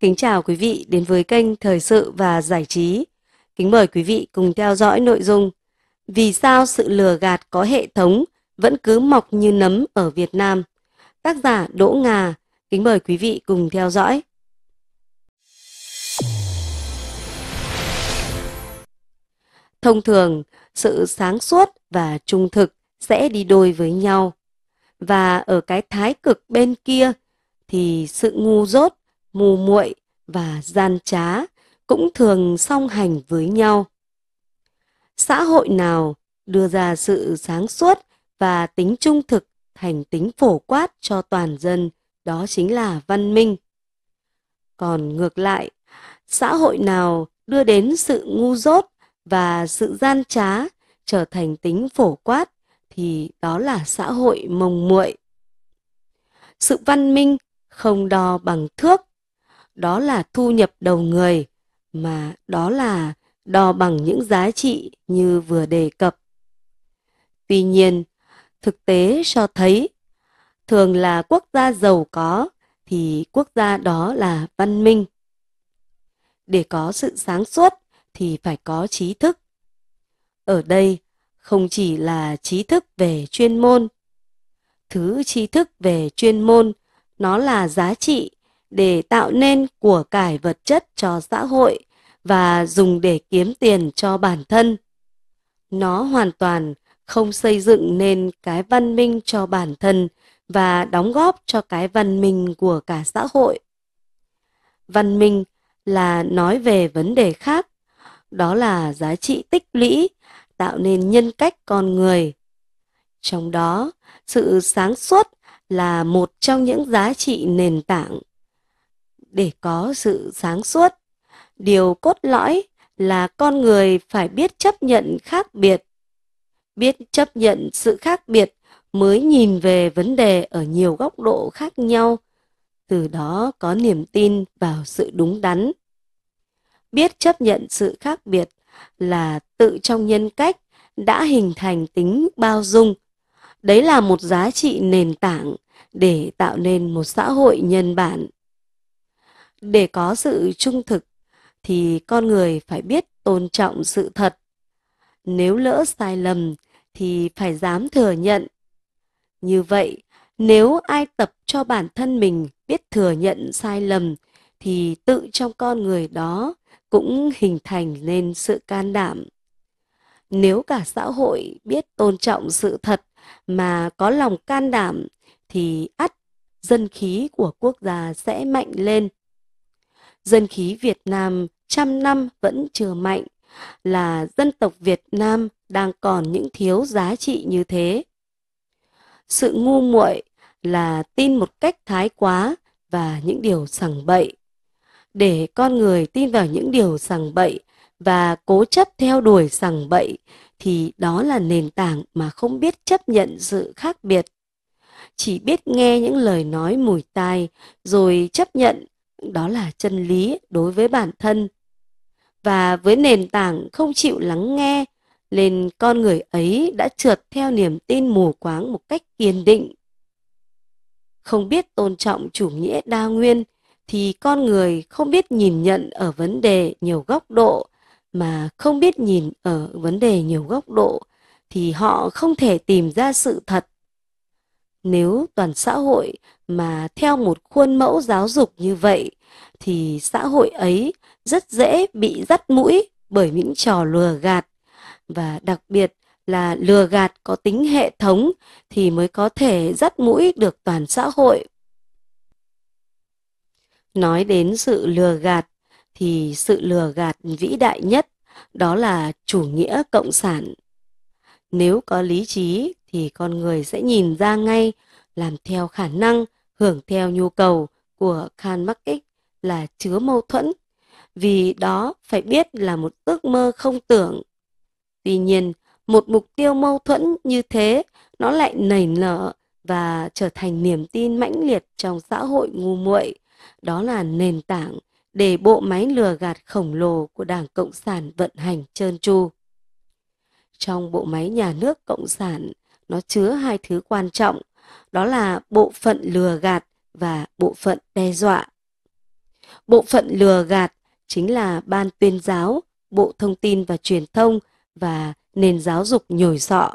Kính chào quý vị đến với kênh Thời sự và Giải trí. Kính mời quý vị cùng theo dõi nội dung Vì sao sự lừa gạt có hệ thống vẫn cứ mọc như nấm ở Việt Nam? Tác giả Đỗ Ngà, kính mời quý vị cùng theo dõi. Thông thường, sự sáng suốt và trung thực sẽ đi đôi với nhau. Và ở cái thái cực bên kia thì sự ngu dốt mù muội và gian trá cũng thường song hành với nhau. Xã hội nào đưa ra sự sáng suốt và tính trung thực thành tính phổ quát cho toàn dân, đó chính là văn minh. Còn ngược lại, xã hội nào đưa đến sự ngu dốt và sự gian trá trở thành tính phổ quát thì đó là xã hội mông muội. Sự văn minh không đo bằng thước đó là thu nhập đầu người, mà đó là đo bằng những giá trị như vừa đề cập. Tuy nhiên, thực tế cho thấy thường là quốc gia giàu có thì quốc gia đó là văn minh. Để có sự sáng suốt thì phải có trí thức. Ở đây không chỉ là trí thức về chuyên môn. Thứ trí thức về chuyên môn nó là giá trị để tạo nên của cải vật chất cho xã hội và dùng để kiếm tiền cho bản thân. Nó hoàn toàn không xây dựng nên cái văn minh cho bản thân và đóng góp cho cái văn minh của cả xã hội. Văn minh là nói về vấn đề khác, đó là giá trị tích lũy tạo nên nhân cách con người. Trong đó, sự sáng suốt là một trong những giá trị nền tảng để có sự sáng suốt. Điều cốt lõi là con người phải biết chấp nhận khác biệt. Biết chấp nhận sự khác biệt mới nhìn về vấn đề ở nhiều góc độ khác nhau, từ đó có niềm tin vào sự đúng đắn. Biết chấp nhận sự khác biệt là tự trong nhân cách đã hình thành tính bao dung. Đấy là một giá trị nền tảng để tạo nên một xã hội nhân bản để có sự trung thực thì con người phải biết tôn trọng sự thật nếu lỡ sai lầm thì phải dám thừa nhận như vậy nếu ai tập cho bản thân mình biết thừa nhận sai lầm thì tự trong con người đó cũng hình thành nên sự can đảm nếu cả xã hội biết tôn trọng sự thật mà có lòng can đảm thì ắt dân khí của quốc gia sẽ mạnh lên dân khí Việt Nam trăm năm vẫn chưa mạnh, là dân tộc Việt Nam đang còn những thiếu giá trị như thế. Sự ngu muội là tin một cách thái quá và những điều sằng bậy. Để con người tin vào những điều sằng bậy và cố chấp theo đuổi sằng bậy thì đó là nền tảng mà không biết chấp nhận sự khác biệt. Chỉ biết nghe những lời nói mùi tai rồi chấp nhận đó là chân lý đối với bản thân và với nền tảng không chịu lắng nghe nên con người ấy đã trượt theo niềm tin mù quáng một cách kiên định không biết tôn trọng chủ nghĩa đa nguyên thì con người không biết nhìn nhận ở vấn đề nhiều góc độ mà không biết nhìn ở vấn đề nhiều góc độ thì họ không thể tìm ra sự thật nếu toàn xã hội mà theo một khuôn mẫu giáo dục như vậy thì xã hội ấy rất dễ bị dắt mũi bởi những trò lừa gạt và đặc biệt là lừa gạt có tính hệ thống thì mới có thể dắt mũi được toàn xã hội. Nói đến sự lừa gạt thì sự lừa gạt vĩ đại nhất đó là chủ nghĩa cộng sản. Nếu có lý trí thì con người sẽ nhìn ra ngay, làm theo khả năng hưởng theo nhu cầu của Khan Makik là chứa mâu thuẫn, vì đó phải biết là một ước mơ không tưởng. Tuy nhiên, một mục tiêu mâu thuẫn như thế nó lại nảy nở và trở thành niềm tin mãnh liệt trong xã hội ngu muội. Đó là nền tảng để bộ máy lừa gạt khổng lồ của Đảng Cộng sản vận hành trơn tru. Trong bộ máy nhà nước Cộng sản, nó chứa hai thứ quan trọng đó là bộ phận lừa gạt và bộ phận đe dọa. Bộ phận lừa gạt chính là ban tuyên giáo, bộ thông tin và truyền thông và nền giáo dục nhồi sọ.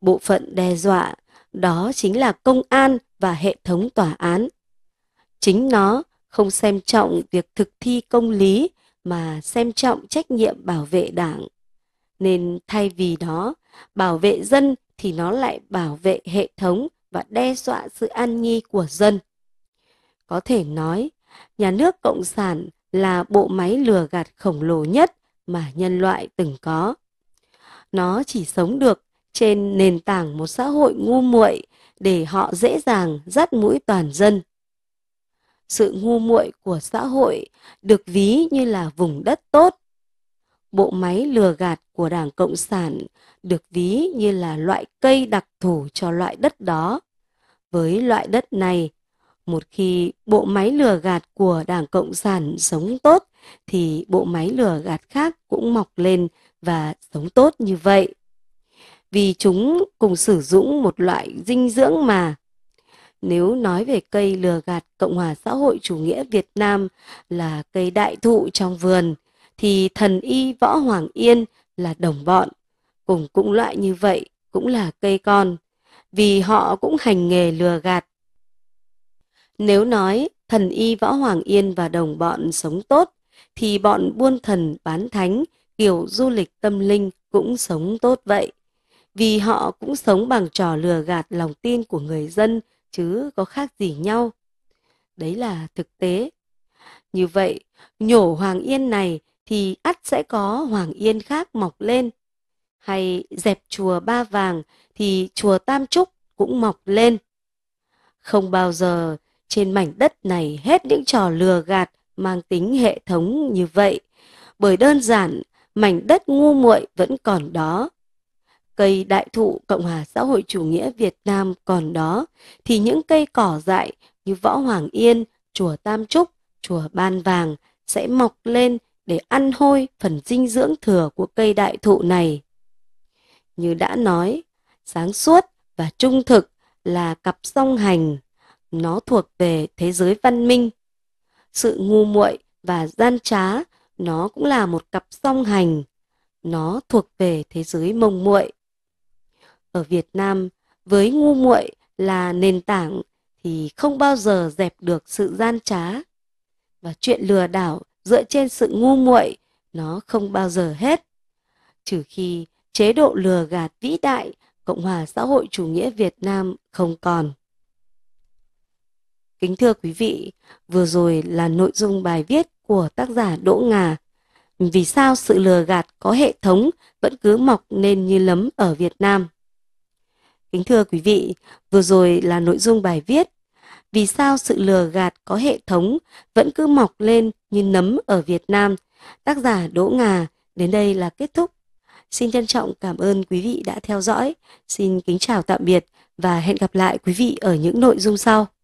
Bộ phận đe dọa đó chính là công an và hệ thống tòa án. Chính nó không xem trọng việc thực thi công lý mà xem trọng trách nhiệm bảo vệ đảng. Nên thay vì đó, bảo vệ dân thì nó lại bảo vệ hệ thống và đe dọa sự an nhi của dân. Có thể nói, nhà nước Cộng sản là bộ máy lừa gạt khổng lồ nhất mà nhân loại từng có. Nó chỉ sống được trên nền tảng một xã hội ngu muội để họ dễ dàng dắt mũi toàn dân. Sự ngu muội của xã hội được ví như là vùng đất tốt bộ máy lừa gạt của Đảng Cộng sản được ví như là loại cây đặc thù cho loại đất đó. Với loại đất này, một khi bộ máy lừa gạt của Đảng Cộng sản sống tốt thì bộ máy lừa gạt khác cũng mọc lên và sống tốt như vậy. Vì chúng cùng sử dụng một loại dinh dưỡng mà nếu nói về cây lừa gạt Cộng hòa xã hội chủ nghĩa Việt Nam là cây đại thụ trong vườn thì thần y Võ Hoàng Yên là đồng bọn, cùng cũng loại như vậy cũng là cây con, vì họ cũng hành nghề lừa gạt. Nếu nói thần y Võ Hoàng Yên và đồng bọn sống tốt, thì bọn buôn thần bán thánh kiểu du lịch tâm linh cũng sống tốt vậy. Vì họ cũng sống bằng trò lừa gạt lòng tin của người dân chứ có khác gì nhau. Đấy là thực tế. Như vậy, nhổ Hoàng Yên này thì ắt sẽ có Hoàng Yên khác mọc lên. Hay dẹp chùa Ba Vàng thì chùa Tam Trúc cũng mọc lên. Không bao giờ trên mảnh đất này hết những trò lừa gạt mang tính hệ thống như vậy, bởi đơn giản mảnh đất ngu muội vẫn còn đó. Cây đại thụ Cộng hòa xã hội chủ nghĩa Việt Nam còn đó, thì những cây cỏ dại như Võ Hoàng Yên, Chùa Tam Trúc, Chùa Ban Vàng sẽ mọc lên để ăn hôi phần dinh dưỡng thừa của cây đại thụ này. Như đã nói, sáng suốt và trung thực là cặp song hành, nó thuộc về thế giới văn minh. Sự ngu muội và gian trá, nó cũng là một cặp song hành, nó thuộc về thế giới mông muội. Ở Việt Nam, với ngu muội là nền tảng thì không bao giờ dẹp được sự gian trá và chuyện lừa đảo dựa trên sự ngu muội nó không bao giờ hết trừ khi chế độ lừa gạt vĩ đại cộng hòa xã hội chủ nghĩa việt nam không còn kính thưa quý vị vừa rồi là nội dung bài viết của tác giả đỗ ngà vì sao sự lừa gạt có hệ thống vẫn cứ mọc lên như lấm ở việt nam kính thưa quý vị vừa rồi là nội dung bài viết vì sao sự lừa gạt có hệ thống vẫn cứ mọc lên như nấm ở Việt Nam. Tác giả Đỗ Ngà đến đây là kết thúc. Xin trân trọng cảm ơn quý vị đã theo dõi. Xin kính chào tạm biệt và hẹn gặp lại quý vị ở những nội dung sau.